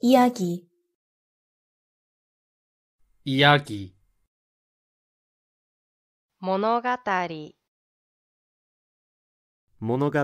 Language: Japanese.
ヤギ、ヤギ。物語、物語。